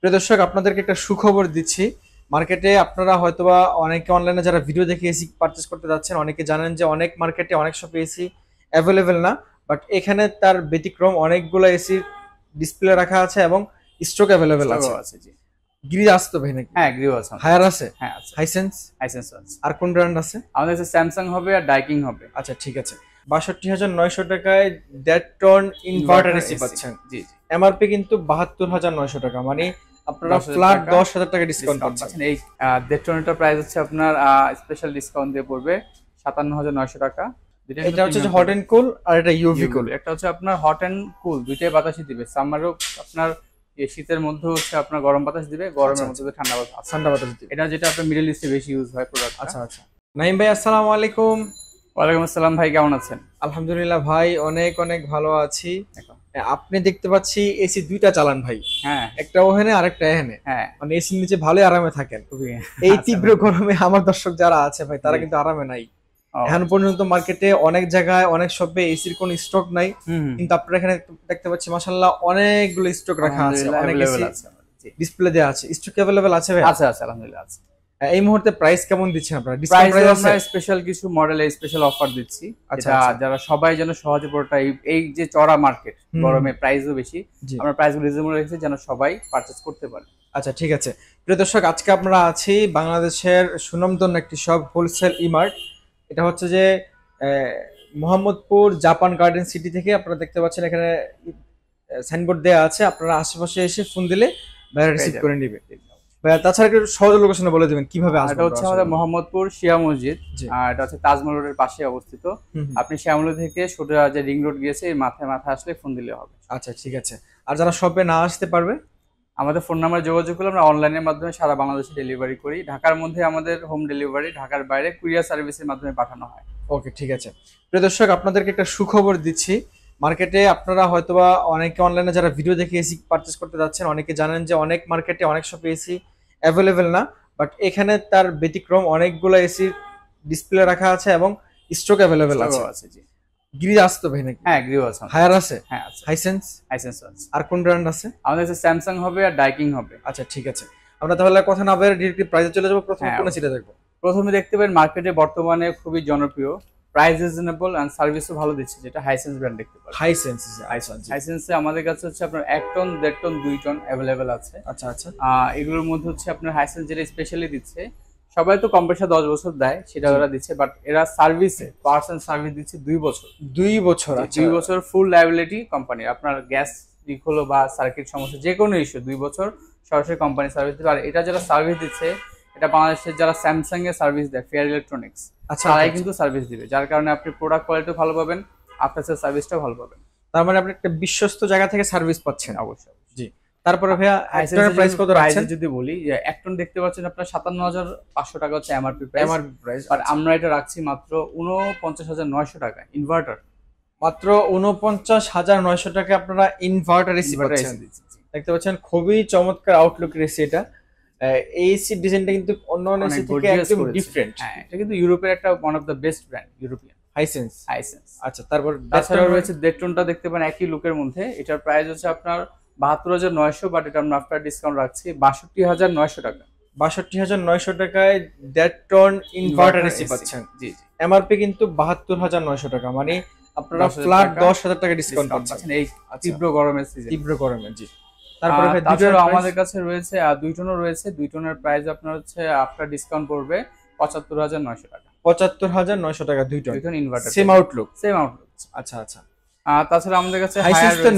প্রিয় দর্শক আপনাদেরকে একটা সুখবর দিচ্ছি মার্কেটে আপনারা হয়তোবা অনেকে অনলাইনে যারা ভিডিও দেখে এসি পারচেস করতে যাচ্ছেন অনেকে জানেন যে অনেক মার্কেটে অনেক শপে এসি অ্যাভেলেবেল না বাট এখানে তার ব্যতিক্রম অনেকগুলো এসির ডিসপ্লে রাখা আছে এবং স্ট্রোক অ্যাভেলেবেল আছে গ্রিজ আছে তো ভাই নাকি হ্যাঁ গ্রিজ আছে হায়ার আছে হ্যাঁ হাইসেন্স হাইসেন্স আছে আর কোন ব্র্যান্ড আছে আমাদের আছে স্যামসাং হবে আর ডাইকিং হবে আচ্ছা ঠিক আছে বাষট্টি হাজার নয়শো টাকায় ড্যাট টন ইনভার্টার এসি পাচ্ছেন জি এমআরপি কিন্তু বাহাত্তর হাজার নয়শো টাকা মানে আপনারা ফ্ল্যাট 10000 টাকা ডিসকাউন্ট পাচ্ছেন এই ডেট্রোনেটার প্রাইস হচ্ছে আপনার স্পেশাল ডিসকাউন্ট দিয়ে পড়বে 57900 টাকা এটা হচ্ছে হট এন্ড কুল আর এটা ইউভি কুল এটা হচ্ছে আপনার হট এন্ড কুল দুইটাই বাতাসই দিবে সামারও আপনার শীতের মধ্যে হচ্ছে আপনার গরম বাতাস দিবে গরমের আচ্ছা, মধ্যে আচ্ছা। ঠান্ডা বাতাস ঠান্ডা বাতাস দিবে এটা যেটা আপনার মিডল ইস্টে বেশি ইউজ হয় প্রোডাক্ট আচ্ছা আচ্ছা নাইম ভাই আসসালামু আলাইকুম ওয়ালাইকুম আসসালাম ভাই কেমন আছেন আলহামদুলিল্লাহ ভাই অনেক অনেক ভালো আছি হ্যাঁ, আপনি দেখতে পাচ্ছি এসি দুইটা চালান ভাই হ্যাঁ একটা ওহেনে আর একটা এখানে হ্যাঁ মানে এসির নিচে ভালোই আরামে থাকেন এই আচ্ছা। তীব্র গরমে আমার দর্শক যারা আছে ভাই তারা কিন্তু আরামে নাই এখন পর্যন্ত মার্কেটে অনেক জায়গায় অনেক শপে এসির কোন স্টক নাই কিন্তু আপনারা এখানে দেখতে পাচ্ছি মাসাল্লাহ অনেকগুলো স্টক রাখা আছে অনেক ডিসপ্লে দেওয়া আছে স্টক অ্যাভেলেবেল আছে ভাই আছে আছে আলহামদুলিল্লাহ আছে এই মুহূর্তে প্রাইস কেমন দিচ্ছেন আপনারা ডিসকাউন্ট প্রাইস আমরা স্পেশাল কিছু মডেলে স্পেশাল অফার দিচ্ছি আচ্ছা, আচ্ছা যারা সবাই যেন সহজে পুরোটা এই যে চড়া মার্কেট গরমে প্রাইসও বেশি আমরা প্রাইস রিজনেবল রেখেছি যেন সবাই পারচেজ করতে পারে আচ্ছা ঠিক আছে প্রিয় দর্শক আজকে আমরা আছি বাংলাদেশের সুনামধন্য একটি সব হোলসেল ইমার্ট এটা হচ্ছে যে মোহাম্মদপুর জাপান গার্ডেন সিটি থেকে আপনারা দেখতে পাচ্ছেন এখানে সাইনবোর্ড দেওয়া আছে আপনারা আশেপাশে এসে ফোন দিলে ভাইরা রিসিভ করে নেবে তাছাড়া একটু সহজ লোকেশনে বলে দেবেন কিভাবে এটা হচ্ছে আমাদের মোহাম্মদপুর শিয়া মসজিদ এটা হচ্ছে তাজমহল রোডের পাশে অবস্থিত আপনি শ্যামলা থেকে সোজা যে রিং রোড গিয়েছে মাথায় মাথায় আসলে ফোন দিলে হবে আচ্ছা ঠিক আছে আর যারা শপে না আসতে পারবে আমাদের ফোন নাম্বার যোগাযোগ করলে আমরা অনলাইনের মাধ্যমে সারা বাংলাদেশে ডেলিভারি করি ঢাকার মধ্যে আমাদের হোম ডেলিভারি ঢাকার বাইরে কুরিয়ার সার্ভিসের মাধ্যমে পাঠানো হয় ওকে ঠিক আছে প্রিয় দর্শক আপনাদেরকে একটা সুখবর দিচ্ছি মার্কেটে আপনারা হয়তোবা অনেকে অনলাইনে যারা ভিডিও দেখে এসি পারচেস করতে যাচ্ছেন অনেকে জানেন যে অনেক মার্কেটে অনেক সব এসি অ্যাভেলেবেল না বাট এখানে তার ব্যতিক্রম অনেকগুলো এসি ডিসপ্লে রাখা আছে এবং স্ট্রোক অ্যাভেলেবেল আছে আছে জি গ্রিজ আসতো তো ভাই নাকি হ্যাঁ গ্রিজ আছে হায়ার আছে হ্যাঁ হাইসেন্স হাইসেন্স আছে আর কোন ব্র্যান্ড আছে আমাদের আছে স্যামসাং হবে আর ডাইকিং হবে আচ্ছা ঠিক আছে আমরা তাহলে কথা না বের ডিরেক্টলি প্রাইসে চলে যাব প্রথমে হ্যাঁ, কোন সিটে দেখব প্রথমে দেখতে পারেন মার্কেটে বর্তমানে খুবই জনপ্রিয় প্রাইস রিজনেবল এন্ড সার্ভিসও ভালো দিচ্ছে যেটা হাইসেন্স ব্র্যান্ড দেখতে পাবেন হাইসেন্স হাইসেন্স হাইসেন্সে আমাদের কাছে হচ্ছে আপনার এক টন দেড় টন দুই টন অ্যাভেলেবেল আছে আচ্ছা আচ্ছা এগুলোর মধ্যে হচ্ছে আপনার হাইসেন্স যেটা স্পেশালি দিচ্ছে সবাই তো কম পয়সা দশ বছর দেয় সেটা ওরা দিচ্ছে বাট এরা সার্ভিসে পার্সন সার্ভিস দিচ্ছে দুই বছর দুই বছর আচ্ছা। দুই বছর ফুল লাইবিলিটি কোম্পানি আপনার গ্যাস লিক হলো বা সার্কিট সমস্যা যে কোনো ইস্যু দুই বছর সরাসরি কোম্পানি সার্ভিস দিবে আর এটা যারা সার্ভিস দিচ্ছে এটা বাংলাদেশের যারা স্যামসাং এর সার্ভিস দেয় ফেয়ার ইলেকট্রনিক্স আচ্ছা তারাই আচ্ছা, কিন্তু সার্ভিস আচ্ছা। দিবে যার কারণে আপনি প্রোডাক্ট কোয়ালিটি ভালো পাবেন আফটার সার্ভিসটা ভালো পাবেন তার মানে আপনি একটা বিশ্বস্ত জায়গা থেকে সার্ভিস পাচ্ছেন অবশ্যই জি তারপরে ভাইয়া প্রাইস আচ্ছা, কত রাখছেন যদি বলি এক টন দেখতে পাচ্ছেন আপনার 57500 টাকা হচ্ছে এমআরপি প্রাইস এমআরপি প্রাইস আর আমরা এটা রাখছি মাত্র 49900 টাকা ইনভার্টার মাত্র 49900 টাকা আপনারা ইনভার্টার এসি পাচ্ছেন দেখতে পাচ্ছেন খুবই চমৎকার আউটলুক রেসি এটা এই সিট ডিজাইনটা কিন্তু অন্য অন্য সিট থেকে একদম ডিফারেন্ট হ্যাঁ এটা কিন্তু ইউরোপের একটা one of the best brand European Hisense Hisense আচ্ছা তারপর তাছাড়াও রয়েছে ডেট্রনটা দেখতে পান একই লুকের মধ্যে এটার প্রাইস হচ্ছে আপনার বাহাত্তর হাজার নয়শো বাট এটা আমরা আফটার ডিসকাউন্ট রাখছি বাষট্টি হাজার নয়শো টাকা বাষট্টি হাজার নয়শো টাকায় দেড় টন ইনভার্টার এসি পাচ্ছেন জি জি এমআরপি কিন্তু বাহাত্তর হাজার নয়শো টাকা মানে আপনারা ফ্ল্যাট দশ হাজার টাকা ডিসকাউন্ট পাচ্ছেন এই আচ্ছা। তীব্র গরমের তীব্র গরমে জি তারপরে আমাদের কাছে রয়েছে দুই টনও রয়েছে দুই টনের প্রাইস আপনার হচ্ছে আফটার ডিসকাউন্ট পড়বে পঁচাত্তর হাজার নয়শো টাকা পঁচাত্তর হাজার নয়শো টাকা দুই ton inverter same outlook same outlook আচ্ছা আচ্ছা তাছাড়া আমাদের কাছে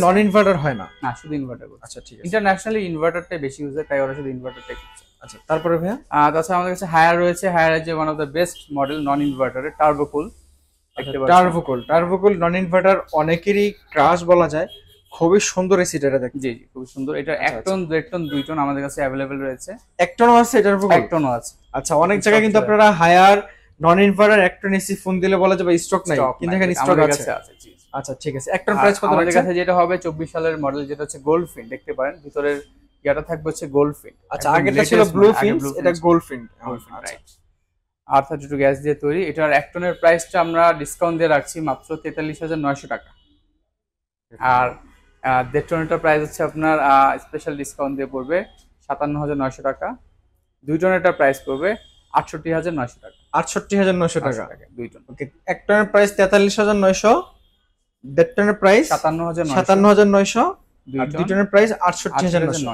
নন ইনভার্টার হয় না শুধু ইনভার্টার আচ্ছা, ঠিক আছে ইন্টারন্যাশনালি ইনভার্টারটাই বেশি ইউজ হয় তাই ওরা শুধু ইনভার্টারটাই করছে আচ্ছা তারপরে তাছাড়া আমাদের কাছে হায়ার রয়েছে হায়ার যে one of best model non ইনভার্টারের Turbocool Turbocool Turbocool non inverter অনেকেরই ক্রাশ বলা যায় খুবই সুন্দর এই এটা দেখতে জি জি খুবই সুন্দর এটা আচ্ছা, এক টন আচ্ছা। দেড় টন দুই টন আমাদের কাছে অ্যাভেলেবেল রয়েছে এক টনও আছে এটার উপর এক টনও আছে আচ্ছা অনেক জায়গায় কিন্তু আপনারা হায়ার নন ইনভার্টার এক টন এসি ফোন দিলে বলা যাবে স্টক নাই কিন্তু এখানে স্টক আছে আচ্ছা ঠিক আছে এক টন প্রাইস কত আমাদের কাছে যেটা হবে 24 সালের মডেল যেটা হচ্ছে গোল্ড ফিন দেখতে পারেন ভিতরের ইয়াটা থাকবে হচ্ছে গোল্ড ফিন আচ্ছা আগেটা ছিল ব্লু ফিন এটা গোল্ড ফিন রাইট আর থার্টি টু গ্যাস দিয়ে তৈরি এটার এক টনের প্রাইসটা আমরা ডিসকাউন্ট দিয়ে রাখছি মাত্র তেতাল্লিশ হাজার নয়শো টাকা আর দেড় প্রাইস হচ্ছে আপনার স্পেশাল ডিসকাউন্ট দিয়ে পড়বে সাতান্ন হাজার নয়শো টাকা দুই টনেরটা প্রাইস পড়বে আটষট্টি হাজার নয়শো টাকা আটষট্টি হাজার নয়শো টাকা দুই টন ওকে এক টনের প্রাইস তেতাল্লিশ হাজার নয়শো দেড় টনের প্রাইস সাতান্ন হাজার সাতান্ন হাজার নয়শো দুই টনের প্রাইস আটষট্টি হাজার নয়শো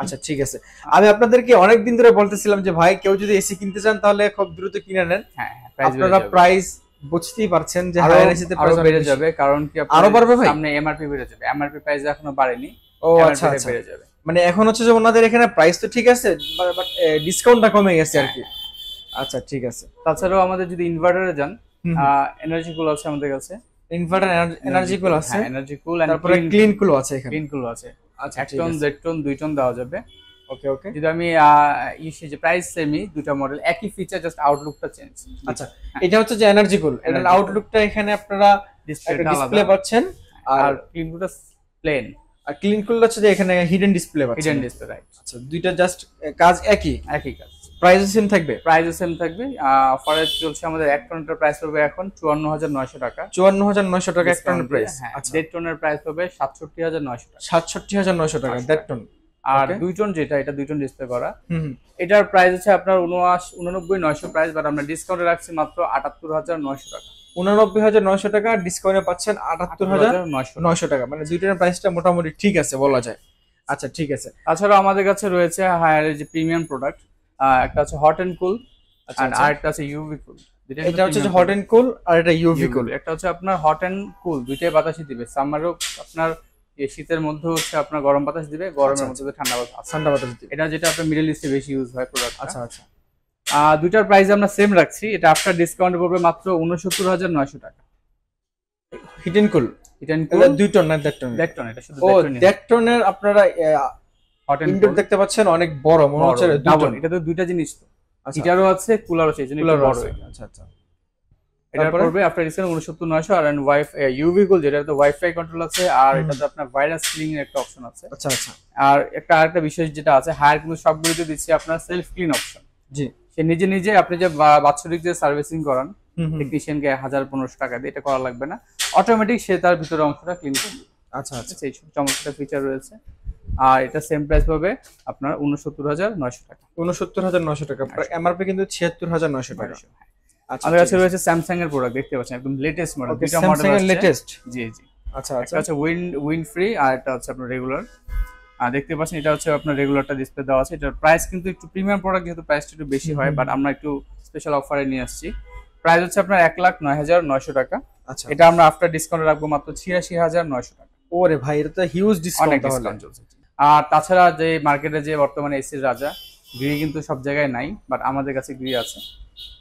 আচ্ছা ঠিক আছে আমি আপনাদেরকে অনেকদিন ধরে বলতেছিলাম যে ভাই কেউ যদি এসি কিনতে চান তাহলে খুব দ্রুত কিনে নেন হ্যাঁ, হ্যাঁ আপনারা প্রাইস বুঝতেই পারছেন যে হাই এনএসিতে প্রাইস বেড়ে যাবে কারণ কি আরো বাড়বে ভাই সামনে এমআরপি বেড়ে যাবে এমআরপি প্রাইস এখনো বাড়েনি ও আচ্ছা, আচ্ছা বেড়ে যাবে মানে এখন হচ্ছে যে ওনাদের এখানে প্রাইস তো ঠিক আছে বাট ডিসকাউন্টটা কমে গেছে আর কি হ্যাঁ। আচ্ছা ঠিক আছে তাছাড়াও আমাদের যদি ইনভার্টারে যান এনার্জি কুল আছে আমাদের কাছে ইনভার্টার এনার্জি কুল আছে এনার্জি হ্যাঁ, কুল তারপরে ক্লিন কুল আছে এখানে ক্লিন কুল আছে আচ্ছা এক টন দেড় দুই টন দেওয়া যাবে ওকে ওকে যদি আমি ইউসি যে প্রাইস সেমি দুটো মডেল একই ফিচার জাস্ট আউটলুকটা চেঞ্জ আচ্ছা হ্যাঁ। এটা হচ্ছে যে এনার্জি কুল এর আউটলুকটা এখানে আপনারা ডিসপ্লে পাচ্ছেন আর ক্লিন প্লেন আর ক্লিন কুল হচ্ছে যে এখানে হিডেন ডিসপ্লে পাচ্ছেন হিডেন ডিসপ্লে রাইট আচ্ছা দুইটা জাস্ট কাজ একই একই কাজ প্রাইস সেম থাকবে প্রাইস সেম থাকবে অফারে চলছে আমাদের এক টনের প্রাইস হবে এখন চুয়ান্ন হাজার নয়শো টাকা চুয়ান্ন হাজার নয়শো টাকা এক টনের প্রাইস হ্যাঁ, আচ্ছা দেড় টনের প্রাইস হবে সাতষট্টি হাজার নয়শো টাকা সাতষট্টি হাজার নয়শো টাকা দেড় টন আর দুইজন যেটা এটা দুইজন ডিসপ্লে করা এটার প্রাইস আছে আপনার উননব্বই নয়শো প্রাইস বাট আমরা ডিসকাউন্টে রাখছি মাত্র আটাত্তর হাজার নয়শো টাকা উনানব্বই হাজার নয়শো টাকা ডিসকাউন্টে পাচ্ছেন আটাত্তর হাজার নয়শো টাকা মানে দুইটার প্রাইসটা মোটামুটি ঠিক আছে বলা যায় আচ্ছা ঠিক আছে তাছাড়া আমাদের কাছে রয়েছে হায়ার যে প্রিমিয়াম প্রোডাক্ট একটা আছে হট এন্ড কুল আর আরেকটা আছে ইউভি কুল এটা হচ্ছে হট এন্ড কুল আর এটা ইউভি কুল একটা হচ্ছে আপনার হট এন্ড কুল দুইটাই বাতাসই দিবে সামারও আপনার শীতের মধ্যে হচ্ছে আপনার গরম বাতাস দিবে গরমের আচ্ছা, আচ্ছা। মধ্যে ঠান্ডা বাতাস ঠান্ডা বাতাস দিবে এটা যেটা আপনার মিডল ইস্টে বেশি ইউজ হয় প্রোডাক্ট আচ্ছা আচ্ছা আর দুইটার প্রাইস আমরা সেম রাখছি এটা আফটার ডিসকাউন্ট পড়বে মাত্র উনসত্তর হাজার নয়শো টাকা heat and cool heat and cool দুই টন না দেড় টন দেড় টন এটা শুধু ও দেড় টনের আপনারা হট এন্ড কুল দেখতে পাচ্ছেন অনেক বড় মনে হচ্ছে এটা তো দুইটা জিনিস তো হিটারও আচ্ছা। আছে কুলারও আছে এজন্য কুলারও আছে আচ্ছা আচ্ছা এটা পড়বে আফটার ইসেন উনসত্তর আর এন্ড ওয়াইফ ইউভি গোল তো ওয়াইফাই কন্ট্রোল আছে আর এটাতে আপনার ভাইরাস ক্লিন এর একটা অপশন আছে আচ্ছা আচ্ছা আর একটা আরেকটা বিশেষ যেটা আছে হায়ার কিন্তু সবগুলোতে দিচ্ছে আপনার সেলফ ক্লিন অপশন জি সে নিজে নিজে আপনি যে বাৎসরিক যে সার্ভিসিং করান টেকনিশিয়ানকে হাজার পনেরোশো টাকা দিয়ে এটা করা লাগবে না অটোমেটিক সে তার ভিতরে অংশটা ক্লিন করবে আচ্ছা আচ্ছা সেই আচ্ছা, চমৎকার ফিচার রয়েছে আর এটা সেম প্রাইস পাবে আপনার উনসত্তর হাজার নয়শো টাকা উনসত্তর হাজার নয়শো টাকা এমআরপি কিন্তু ছিয়াত্তর হাজার নয়শো টাকা হ্যাঁ। আচ্ছা, আমাদের কাছে রয়েছে স্যামসাং এর প্রোডাক্ট দেখতে পাচ্ছেন একদম লেটেস্ট মডেল দুটো মডেল এর লেটেস্ট জি জি আচ্ছা আচ্ছা আচ্ছা উইন্ড উইন্ড ফ্রি আর এটা হচ্ছে আপনার রেগুলার আর দেখতে পাচ্ছেন এটা হচ্ছে আপনার রেগুলারটা ডিসপ্লে দেওয়া আছে এটার প্রাইস কিন্তু একটু প্রিমিয়াম প্রোডাক্ট যেহেতু প্রাইসটা একটু বেশি হয় বাট আমরা একটু স্পেশাল অফারে নিয়ে আসছি প্রাইস হচ্ছে আপনার এক লাখ নয় হাজার নয়শো টাকা আচ্ছা এটা আমরা আফটার ডিসকাউন্ট রাখবো মাত্র ছিয়াশি হাজার নয়শো টাকা ওরে ভাই এটা তো হিউজ ডিসকাউন্ট চলছে আর তাছাড়া যে মার্কেটে যে বর্তমানে এসির রাজা গ্রি কিন্তু সব জায়গায় নাই বাট আমাদের কাছে গ্রি আছে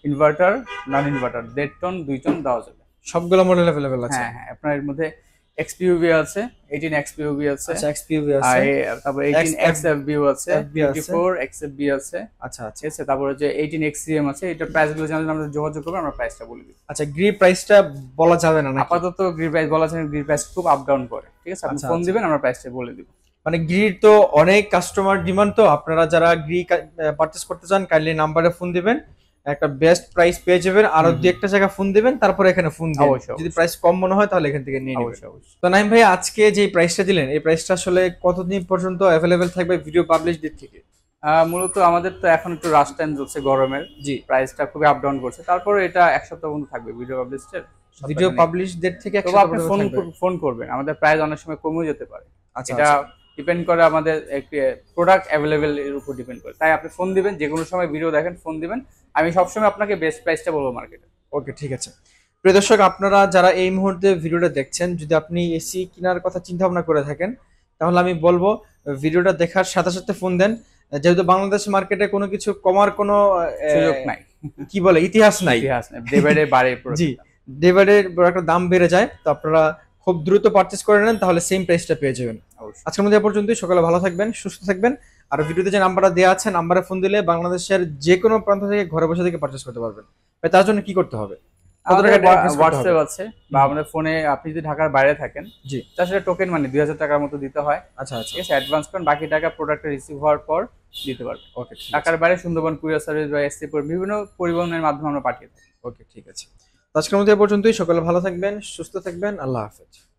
ইনভার্টার নন ইনভার্টার দেড় টন দুই টন দেওয়া যাবে সবগুলো মডেল অ্যাভেলেবেল আছে হ্যাঁ হ্যাঁ আপনার এর মধ্যে এক্সপিউভি আছে এক্সপিউভি আছে আচ্ছা এক্সপিউভি আছে তারপর আছে এক্সএফবি আছে আচ্ছা আচ্ছা আছে যে এক্সসিএম আছে এটা প্রাইস গুলো আমরা যোগাযোগ করব আমরা প্রাইসটা বলে দিই আচ্ছা গ্রি প্রাইসটা বলা যাবে না আপাতত গ্রি প্রাইস বলা যাবে গ্রি প্রাইস খুব আপ ডাউন করে ঠিক আছে আপনি ফোন আচ্ছা, আচ্ছা। দিবেন আমরা প্রাইসটা বলে দিব মানে গ্রির তো অনেক কাস্টমার ডিমান্ড তো আপনারা যারা গ্রি পারচেস করতে চান কাইন্ডলি নাম্বারে ফোন দিবেন একটা বেস্ট প্রাইস পেয়ে যাবেন আরো দু একটা জায়গা ফোন দিবেন তারপরে এখানে ফোন দিবেন যদি প্রাইস কম মনে হয় তাহলে এখান থেকে নিয়ে নেবেন তো নাইম ভাই আজকে যে প্রাইসটা দিলেন এই প্রাইসটা আসলে কতদিন পর্যন্ত অ্যাভেলেবেল থাকবে ভিডিও পাবলিশ ডেট থেকে মূলত আমাদের তো এখন একটু রাশ টাইম চলছে গরমের জি প্রাইসটা খুবই আপ ডাউন করছে তারপরে এটা এক সপ্তাহ পর্যন্ত থাকবে ভিডিও পাবলিশের ভিডিও পাবলিশ ডেট থেকে আপনি ফোন ফোন করবেন আমাদের প্রাইস অনেক সময় কমেও যেতে পারে আচ্ছা, এটা আচ্ছা। ডিপেন্ড করে আমাদের একটি প্রোডাক্ট অ্যাভেলেবেল এর উপর ডিপেন্ড করে তাই আপনি ফোন দিবেন যে কোনো সময় ভিডিও দেখেন ফোন দিবেন আমি সবসময় আপনাকে বেস্ট প্রাইসটা বলবো মার্কেটে ওকে ঠিক আছে প্রিয় দর্শক আপনারা যারা এই মুহূর্তে ভিডিওটা দেখছেন যদি আপনি এসি কেনার কথা চিন্তা ভাবনা করে থাকেন তাহলে আমি বলবো ভিডিওটা দেখার সাথে সাথে ফোন দেন যেহেতু বাংলাদেশ মার্কেটে কোনো কিছু কমার কোনো সুযোগ নাই কি বলে ইতিহাস নাই ইতিহাস নাই ডে বাড়ে জি ডে একটা দাম বেড়ে যায় তো আপনারা খুব দ্রুত পারচেস করে নেন তাহলে সেম প্রাইসটা পেয়ে যাবেন আজকের মধ্যে পর্যন্ত সকালে ভালো থাকবেন সুস্থ থাকবেন আর ভিডিওতে যে নাম্বারটা দেওয়া আছে নাম্বারে ফোন দিলে বাংলাদেশের যে কোনো প্রান্ত থেকে ঘরে বসে থেকে পারচেস করতে পারবেন তার জন্য কি করতে হবে বা আমাদের ফোনে আপনি যদি ঢাকার বাইরে থাকেন জি টোকেন মানে দুই হাজার টাকার মতো দিতে হয় আচ্ছা আচ্ছা অ্যাডভান্স করেন বাকি টাকা রিসিভ হওয়ার পর দিতে পারবেন ওকে ঢাকার বাইরে সুন্দরবন সার্ভিস বা বিভিন্ন পরিবহনের মাধ্যমে আমরা পাঠিয়ে দেবো ওকে ঠিক আছে আজকের মধ্যে এ পর্যন্তই সকলে ভালো থাকবেন সুস্থ থাকবেন আল্লাহ হাফেজ